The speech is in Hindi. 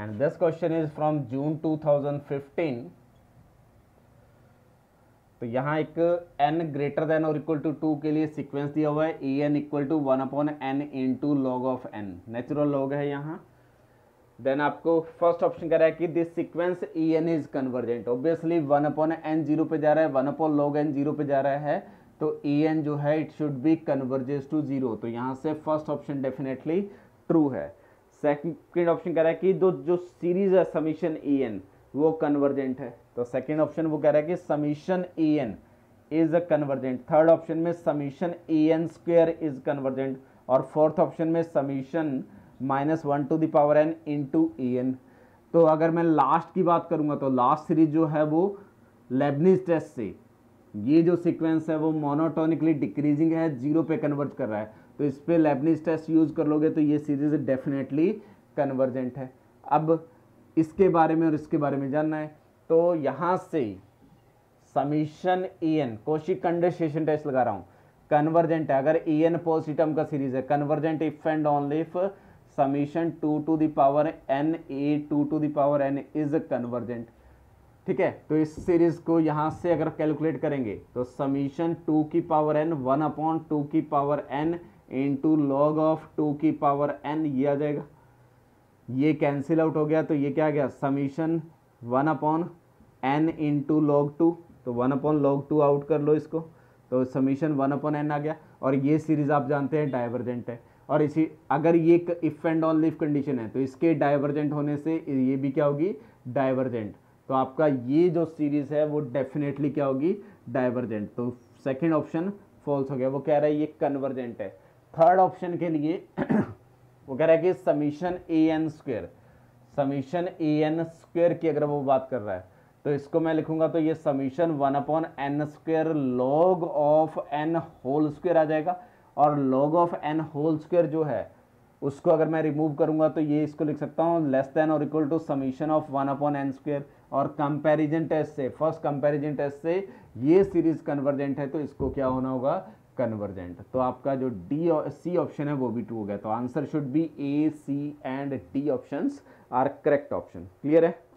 and this question is from June 2015 तो यहाँ एक n ग्रेटर देन और इक्वल टू टू के लिए सीक्वेंस दिया हुआ है a n equal to one upon n in to log of n natural log है यहाँ देन आपको फर्स्ट ऑप्शन कह रहा है कि this sequence e n is convergent obviously one upon n zero पे जा रहा है one upon log n zero पे जा रहा है तो ई e एन जो है it should be converges to zero तो यहाँ से फर्स्ट ऑप्शन डेफिनेटली ट्रू है सेकंड ऑप्शन कह रहा है कि दो जो सीरीज है समीशन ई एन वो कन्वर्जेंट है तो सेकंड ऑप्शन वो कह रहा है कि summation e n is a convergent third option में summation e n square is convergent और फोर्थ ऑप्शन में summation minus one to the power n in e E N तो अगर मैं लास्ट की बात करूंगा तो लास्ट सीरीज जो है वो लेबनीज टेस्ट से ये जो सीक्वेंस है वो मोनोटोनिकली डिक्रीजिंग है जीरो पे कन्वर्ट कर रहा है तो इस पर लेबनीज टेस्ट यूज़ कर लोगे तो ये सीरीज़ डेफिनेटली कन्वर्जेंट है अब इसके बारे में और इसके बारे में जानना है तो यहाँ से समीशन ई एन कोशिक टेस्ट लगा रहा हूँ कन्वर्जेंट है अगर ई एन पॉजिटम का सीरीज है convergent if and only if summation two to the power n a two to the power n is convergent ठीक है तो इस सीरीज को यहाँ से अगर कैलकुलेट करेंगे तो समीशन टू की power n one upon two की power n in to log of two की पावर एन ये आ जाएगा ये कैंसिल आउट हो गया तो ये क्या आ गया summation one upon n in to log two तो one upon log two out कर लो इसको तो समीशन वन अपॉन एन आ गया और ये सीरीज़ आप जानते हैं डाइवर्जेंट है और इसी अगर ये if and only if condition है तो इसके डाइवर्जेंट होने से ये भी क्या होगी डाइवर्जेंट तो आपका ये जो सीरीज़ है वो डेफिनेटली क्या होगी डाइवर्जेंट तो सेकेंड ऑप्शन फॉल्स हो गया वो कह रहा है ये कन्वर्जेंट है थर्ड ऑप्शन के लिए वो कह रहा है कि summation a n square summation a n square की अगर वो बात कर रहा है तो इसको मैं लिखूंगा तो ये summation one upon n square log of n whole square आ जाएगा और log of n whole square जो है उसको अगर मैं रिमूव करूंगा तो ये इसको लिख सकता हूँ लेस देन और equal to summation of one upon n square और कंपेरिजन टेस्ट से फर्स्ट कंपेरिजन टेस्ट से ये सीरीज कन्वर्जेंट है तो इसको क्या होना होगा कन्वर्जेंट तो आपका जो डी और सी ऑप्शन है वो भी ट्रू हो गया तो answer should be A C and D options are correct option clear है